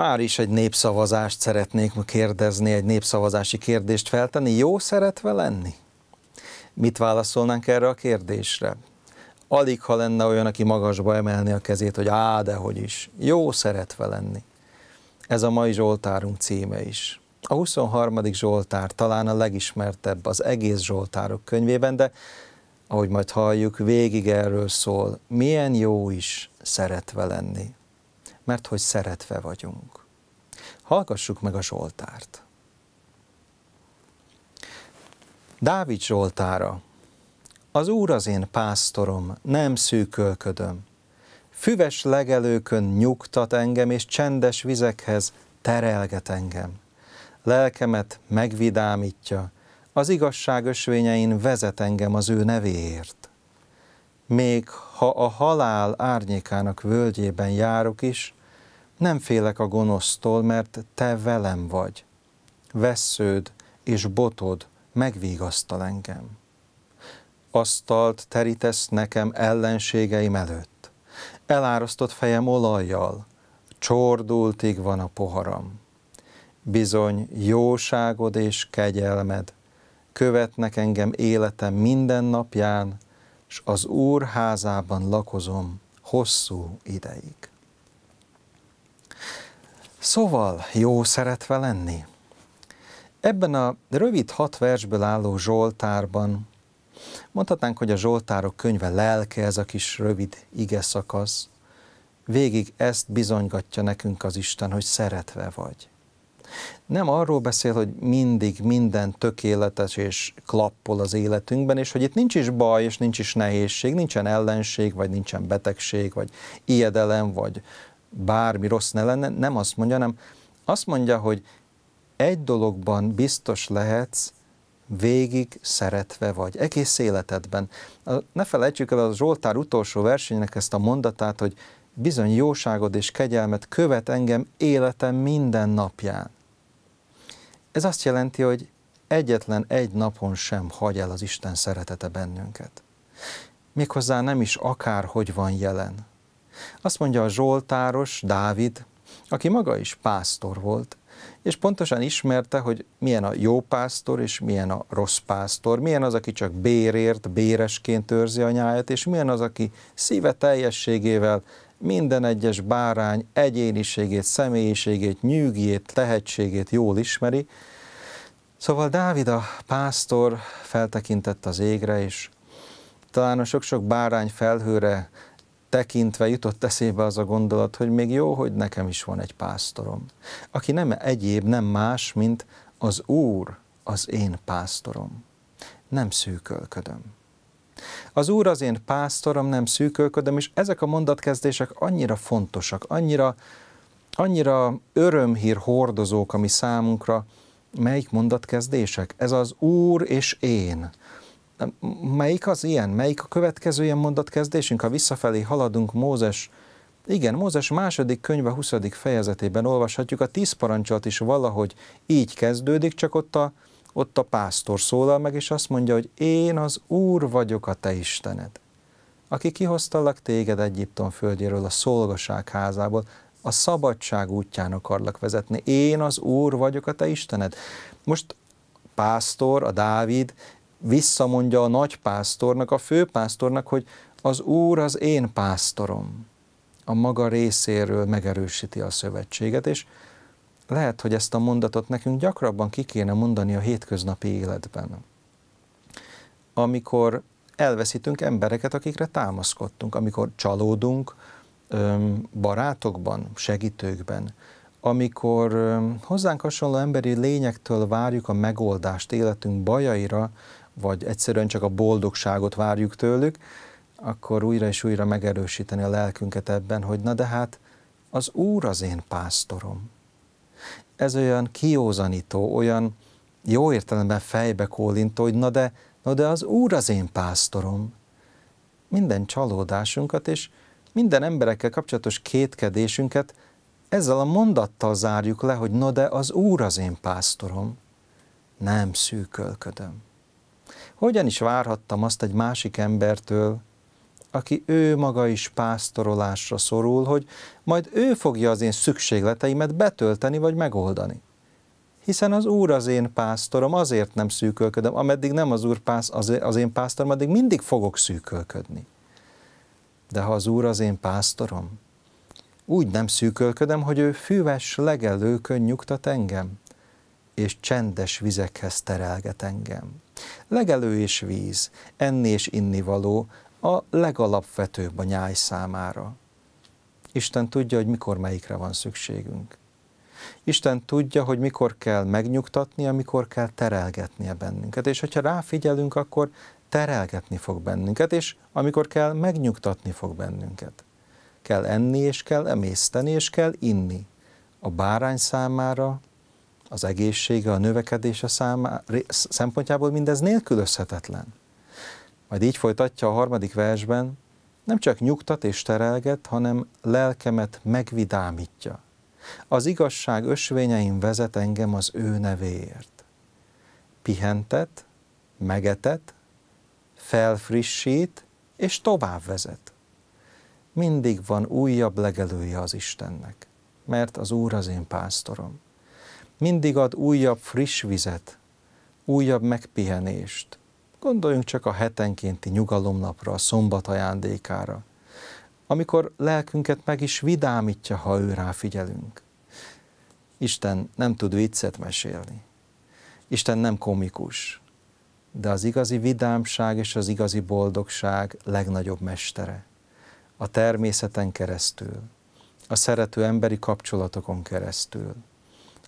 Már is egy népszavazást szeretnék kérdezni, egy népszavazási kérdést feltenni. Jó szeretve lenni? Mit válaszolnánk erre a kérdésre? Alig, ha lenne olyan, aki magasba emelni a kezét, hogy á, de hogy is. Jó szeretve lenni. Ez a mai Zsoltárunk címe is. A 23. Zsoltár talán a legismertebb az egész Zsoltárok könyvében, de ahogy majd halljuk, végig erről szól, milyen jó is szeretve lenni mert hogy szeretve vagyunk. Hallgassuk meg a Zsoltárt. Dávid Zsoltára. Az Úr az én pásztorom, nem szűkölködöm. Füves legelőkön nyugtat engem, és csendes vizekhez terelget engem. Lelkemet megvidámítja, az igazság ösvényein vezet engem az ő nevéért. Még ha a halál árnyékának völgyében járok is, nem félek a gonosztól, mert te velem vagy. Vessződ és botod megvigasztal engem. Asztalt terítesz nekem ellenségeim előtt. Elárasztott fejem olajjal, csordultig van a poharam. Bizony jóságod és kegyelmed követnek engem életem minden napján, és az Úr házában lakozom hosszú ideig. Szóval jó szeretve lenni. Ebben a rövid hat versből álló Zsoltárban mondhatnánk, hogy a Zsoltárok könyve lelke ez a kis rövid ige szakasz. Végig ezt bizonygatja nekünk az Isten, hogy szeretve vagy. Nem arról beszél, hogy mindig minden tökéletes és klappol az életünkben, és hogy itt nincs is baj, és nincs is nehézség, nincsen ellenség, vagy nincsen betegség, vagy ijedelem, vagy bármi rossz ne lenne, nem azt mondja, hanem Azt mondja, hogy egy dologban biztos lehetsz, végig szeretve vagy, egész életedben. Ne felejtsük el a Zsoltár utolsó versenynek ezt a mondatát, hogy bizony jóságod és kegyelmet követ engem életem minden napján. Ez azt jelenti, hogy egyetlen egy napon sem hagy el az Isten szeretete bennünket. Méghozzá nem is akár, hogy van jelen. Azt mondja a Zsoltáros, Dávid, aki maga is pásztor volt, és pontosan ismerte, hogy milyen a jó pásztor, és milyen a rossz pásztor, milyen az, aki csak bérért, béresként őrzi a nyáját, és milyen az, aki szíve teljességével minden egyes bárány egyéniségét, személyiségét, nyűgjét, tehetségét jól ismeri. Szóval Dávid a pásztor feltekintett az égre, és talán a sok-sok bárány felhőre tekintve jutott eszébe az a gondolat, hogy még jó, hogy nekem is van egy pásztorom, aki nem egyéb, nem más, mint az Úr az én pásztorom. Nem szűkölködöm. Az Úr az én pásztorom, nem szűkölködöm, és ezek a mondatkezdések annyira fontosak, annyira, annyira örömhír hordozók, mi számunkra. Melyik mondatkezdések? Ez az Úr és én. Melyik az ilyen? Melyik a következő ilyen mondatkezdésünk? Ha visszafelé haladunk Mózes igen, Mózes második könyve 20. fejezetében olvashatjuk, a tíz parancsolat is valahogy így kezdődik, csak ott a ott a pásztor szólal meg, és azt mondja, hogy én az Úr vagyok a te Istened, aki kihoztalak téged Egyiptom földjéről, a szolgaság házából, a szabadság útján akarlak vezetni. Én az Úr vagyok a te Istened. Most pásztor, a Dávid visszamondja a nagy pásztornak, a főpásztornak, hogy az Úr az én pásztorom. A maga részéről megerősíti a szövetséget, és lehet, hogy ezt a mondatot nekünk gyakrabban ki kéne mondani a hétköznapi életben. Amikor elveszítünk embereket, akikre támaszkodtunk, amikor csalódunk barátokban, segítőkben, amikor hozzánk hasonló emberi lényektől várjuk a megoldást életünk bajaira, vagy egyszerűen csak a boldogságot várjuk tőlük, akkor újra és újra megerősíteni a lelkünket ebben, hogy na de hát az Úr az én pásztorom ez olyan kiózanító, olyan jó értelemben fejbe kólintó, hogy na de, na de az Úr az én pásztorom. Minden csalódásunkat és minden emberekkel kapcsolatos kétkedésünket ezzel a mondattal zárjuk le, hogy na de az Úr az én pásztorom. Nem szűkölködöm. Hogyan is várhattam azt egy másik embertől, aki ő maga is pásztorolásra szorul, hogy majd ő fogja az én szükségleteimet betölteni vagy megoldani. Hiszen az Úr az én pásztorom, azért nem szűkölködöm, ameddig nem az Úr pász, az én pásztorom, addig mindig fogok szűkölködni. De ha az Úr az én pásztorom, úgy nem szűkölködöm, hogy ő füves legelőkön nyugtat engem, és csendes vizekhez terelget engem. Legelő és víz, enni és inni való, a legalapvetőbb a nyáj számára. Isten tudja, hogy mikor melyikre van szükségünk. Isten tudja, hogy mikor kell megnyugtatnia, mikor kell terelgetnie bennünket. És hogyha ráfigyelünk, akkor terelgetni fog bennünket, és amikor kell, megnyugtatni fog bennünket. Kell enni, és kell emészteni, és kell inni. A bárány számára, az egészsége, a növekedése számá, szempontjából mindez nélkülözhetetlen. Majd így folytatja a harmadik versben, nem csak nyugtat és terelget, hanem lelkemet megvidámítja. Az igazság ösvényeim vezet engem az ő nevéért. Pihentet, megetet, felfrissít és tovább vezet. Mindig van újabb legelője az Istennek, mert az Úr az én pásztorom. Mindig ad újabb friss vizet, újabb megpihenést, Gondoljunk csak a hetenkénti nyugalomnapra, a szombat ajándékára, amikor lelkünket meg is vidámítja, ha ő rá figyelünk. Isten nem tud viccet mesélni. Isten nem komikus, de az igazi vidámság és az igazi boldogság legnagyobb mestere. A természeten keresztül, a szerető emberi kapcsolatokon keresztül,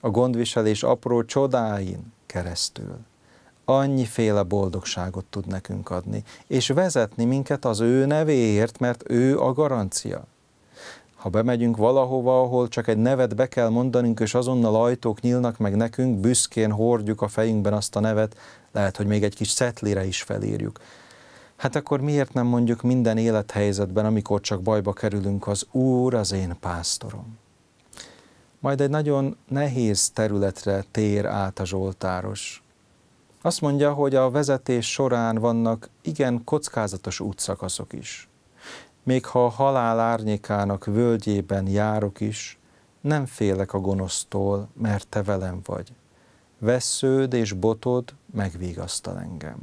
a gondviselés apró csodáin keresztül annyiféle boldogságot tud nekünk adni, és vezetni minket az ő nevéért, mert ő a garancia. Ha bemegyünk valahova, ahol csak egy nevet be kell mondanunk, és azonnal ajtók nyílnak meg nekünk, büszkén hordjuk a fejünkben azt a nevet, lehet, hogy még egy kis szetlire is felírjuk. Hát akkor miért nem mondjuk minden élethelyzetben, amikor csak bajba kerülünk, az Úr az én pásztorom? Majd egy nagyon nehéz területre tér át a Zsoltáros, azt mondja, hogy a vezetés során vannak igen kockázatos útszakaszok is. Még ha a halál árnyékának völgyében járok is, nem félek a gonosztól, mert te velem vagy. Vesződ és botod megvigasztal engem.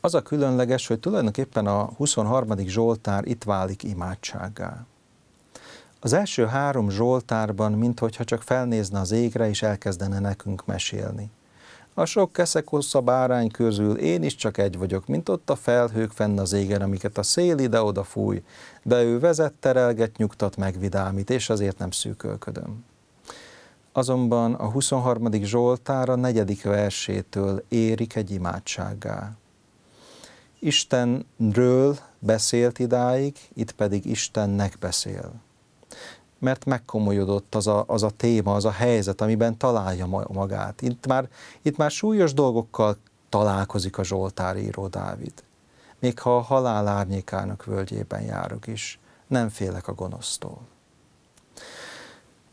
Az a különleges, hogy tulajdonképpen a 23. Zsoltár itt válik imádságá. Az első három Zsoltárban, mintha csak felnézne az égre és elkezdene nekünk mesélni. A sok keszek bárány közül én is csak egy vagyok, mint ott a felhők fenn az égen, amiket a szél ide-oda fúj, de ő vezet, terelget, nyugtat, megvidámít, és azért nem szűkölködöm. Azonban a 23. a negyedik versétől érik egy imádsággá. Istenről beszélt idáig, itt pedig Istennek beszél mert megkomolyodott az a, az a téma, az a helyzet, amiben találja magát. Itt már, itt már súlyos dolgokkal találkozik a Zsoltár író Dávid. Még ha a halál árnyékának völgyében járok is, nem félek a gonosztól.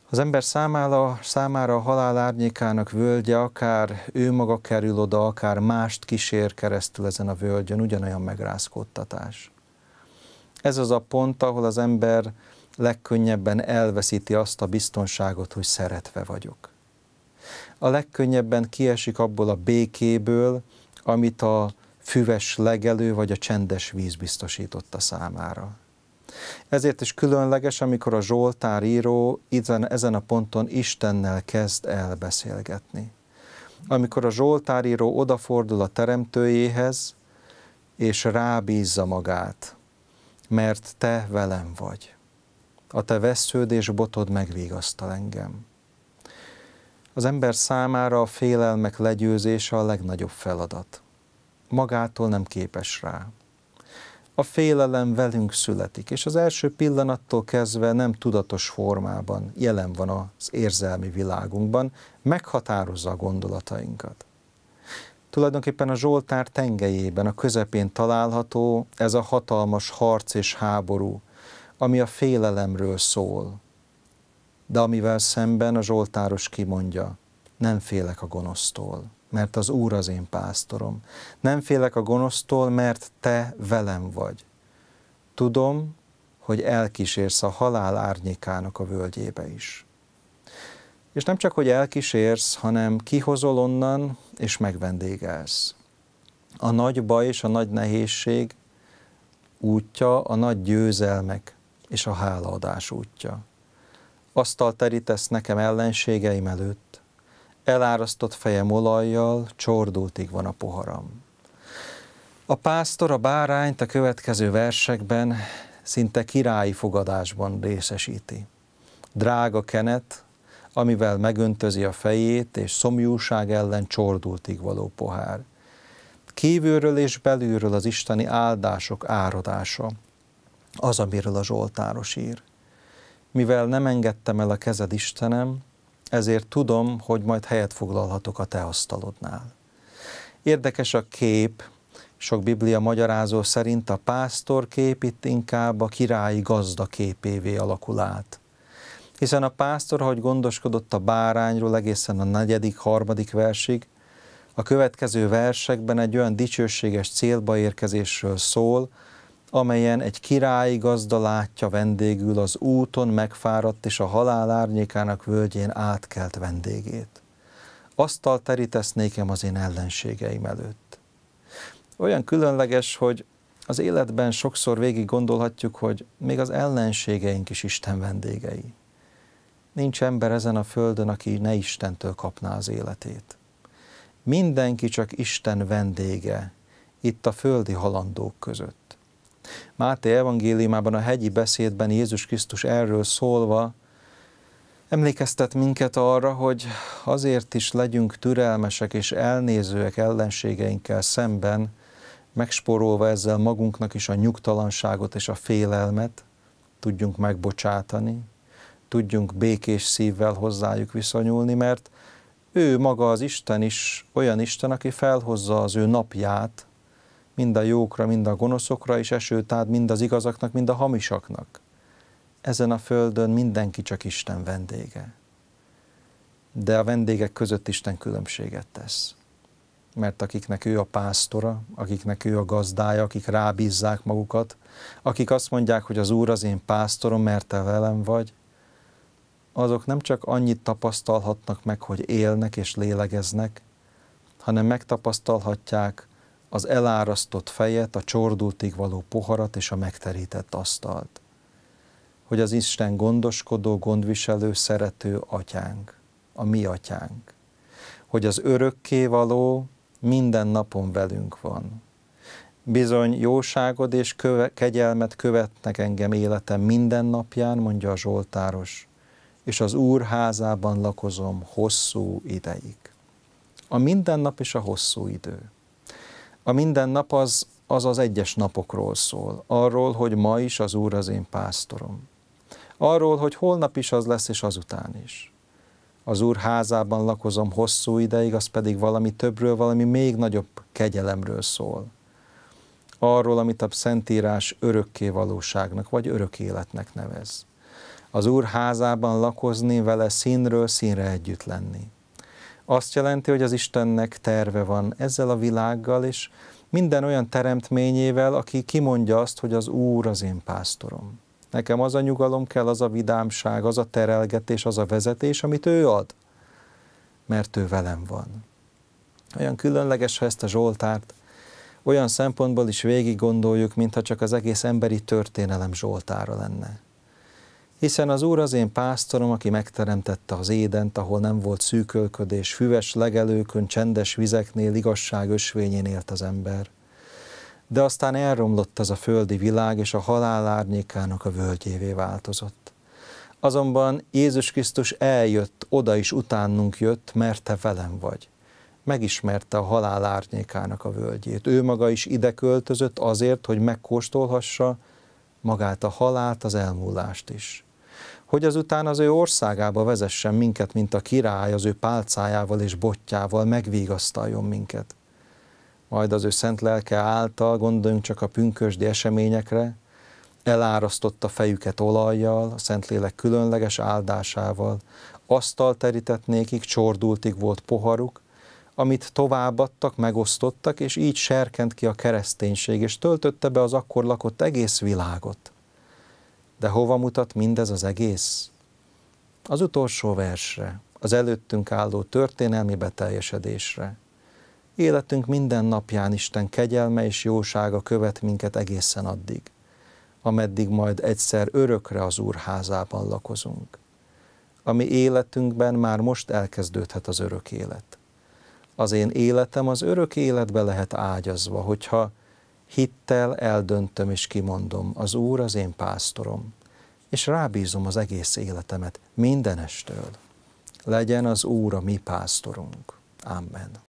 Az ember számára, számára a halál árnyékának völgye, akár ő maga kerül oda, akár mást kísér keresztül ezen a völgyön, ugyanolyan megrázkódtatás. Ez az a pont, ahol az ember legkönnyebben elveszíti azt a biztonságot, hogy szeretve vagyok. A legkönnyebben kiesik abból a békéből, amit a füves legelő vagy a csendes víz biztosította számára. Ezért is különleges, amikor a Zsoltár író ezen a ponton Istennel kezd elbeszélgetni, Amikor a Zsoltár író odafordul a teremtőjéhez, és rábízza magát, mert te velem vagy a te vesződ és botod megvigasztal engem. Az ember számára a félelmek legyőzése a legnagyobb feladat. Magától nem képes rá. A félelem velünk születik, és az első pillanattól kezdve nem tudatos formában jelen van az érzelmi világunkban, meghatározza a gondolatainkat. Tulajdonképpen a Zsoltár tengelyében, a közepén található ez a hatalmas harc és háború, ami a félelemről szól, de amivel szemben a Zsoltáros kimondja, nem félek a gonosztól, mert az Úr az én pásztorom. Nem félek a gonosztól, mert te velem vagy. Tudom, hogy elkísérsz a halál árnyékának a völgyébe is. És nem csak, hogy elkísérsz, hanem kihozol onnan, és megvendégelsz. A nagy baj és a nagy nehézség útja a nagy győzelmek és a hálaadás útja. Asztal terítesz nekem ellenségeim előtt, elárasztott fejem olajjal, csordultig van a poharam. A pásztor a bárányt a következő versekben szinte királyi fogadásban részesíti. Drága kenet, amivel megöntözi a fejét, és szomjúság ellen csordultig való pohár. Kívülről és belülről az isteni áldások áradása, az, amiről a Zsoltáros ír. Mivel nem engedtem el a kezed, Istenem, ezért tudom, hogy majd helyet foglalhatok a te asztalodnál. Érdekes a kép, sok biblia magyarázó szerint a pásztor kép itt inkább a királyi gazda képévé alakul át. Hiszen a pásztor, ahogy gondoskodott a bárányról egészen a negyedik, harmadik versig, a következő versekben egy olyan dicsőséges célba érkezésről szól, amelyen egy királyi gazda látja vendégül az úton megfáradt és a halál árnyékának völgyén átkelt vendégét. Asztal terítesz nékem az én ellenségeim előtt. Olyan különleges, hogy az életben sokszor végig gondolhatjuk, hogy még az ellenségeink is Isten vendégei. Nincs ember ezen a földön, aki ne Istentől kapná az életét. Mindenki csak Isten vendége itt a földi halandók között. Máté evangéliumában a hegyi beszédben Jézus Krisztus erről szólva emlékeztet minket arra, hogy azért is legyünk türelmesek és elnézőek ellenségeinkkel szemben, megsporolva ezzel magunknak is a nyugtalanságot és a félelmet, tudjunk megbocsátani, tudjunk békés szívvel hozzájuk viszonyulni, mert ő maga az Isten is olyan Isten, aki felhozza az ő napját, mind a jókra, mind a gonoszokra, és esőt ad mind az igazaknak, mind a hamisaknak. Ezen a földön mindenki csak Isten vendége. De a vendégek között Isten különbséget tesz. Mert akiknek ő a pásztora, akiknek ő a gazdája, akik rábízzák magukat, akik azt mondják, hogy az Úr az én pásztorom, mert te velem vagy, azok nem csak annyit tapasztalhatnak meg, hogy élnek és lélegeznek, hanem megtapasztalhatják, az elárasztott fejet, a csordultig való poharat és a megterített asztalt. Hogy az Isten gondoskodó, gondviselő, szerető atyánk, a mi atyánk. Hogy az örökké való minden napon velünk van. Bizony jóságod és köve, kegyelmet követnek engem életem minden napján, mondja a Zsoltáros, és az Úr házában lakozom hosszú ideig. A minden nap és a hosszú idő a minden nap az, az az egyes napokról szól, arról, hogy ma is az Úr az én pásztorom. Arról, hogy holnap is az lesz, és azután is. Az Úr házában lakozom hosszú ideig, az pedig valami többről, valami még nagyobb kegyelemről szól. Arról, amit a Szentírás örökké valóságnak, vagy örök életnek nevez. Az Úr házában lakozni, vele színről színre együtt lenni azt jelenti, hogy az Istennek terve van ezzel a világgal, és minden olyan teremtményével, aki kimondja azt, hogy az Úr az én pásztorom. Nekem az a nyugalom kell, az a vidámság, az a terelgetés, az a vezetés, amit ő ad, mert ő velem van. Olyan különleges, ha ezt a Zsoltárt olyan szempontból is végig gondoljuk, mintha csak az egész emberi történelem Zsoltára lenne. Hiszen az Úr az én pásztorom, aki megteremtette az édent, ahol nem volt szűkölködés, füves legelőkön, csendes vizeknél, igazság ösvényén élt az ember. De aztán elromlott az a földi világ, és a halál árnyékának a völgyévé változott. Azonban Jézus Krisztus eljött, oda is utánunk jött, mert te velem vagy megismerte a halál árnyékának a völgyét. Ő maga is ide költözött azért, hogy megkóstolhassa magát a halált, az elmúlást is hogy azután az ő országába vezessen minket, mint a király, az ő pálcájával és botjával megvigasztaljon minket. Majd az ő szent lelke által gondoljunk csak a pünkösdi eseményekre, elárasztotta fejüket olajjal, a Szentlélek különleges áldásával, asztal terített nékik, csordultig volt poharuk, amit továbbadtak, megosztottak, és így serkent ki a kereszténység, és töltötte be az akkor lakott egész világot. De hova mutat mindez az egész? Az utolsó versre, az előttünk álló történelmi beteljesedésre. Életünk minden napján Isten kegyelme és jósága követ minket egészen addig, ameddig majd egyszer örökre az Úr házában lakozunk. Ami életünkben már most elkezdődhet az örök élet. Az én életem az örök életbe lehet ágyazva, hogyha Hittel eldöntöm és kimondom, az Úr az én pásztorom, és rábízom az egész életemet mindenestől. Legyen az Úr a mi pásztorunk. Amen.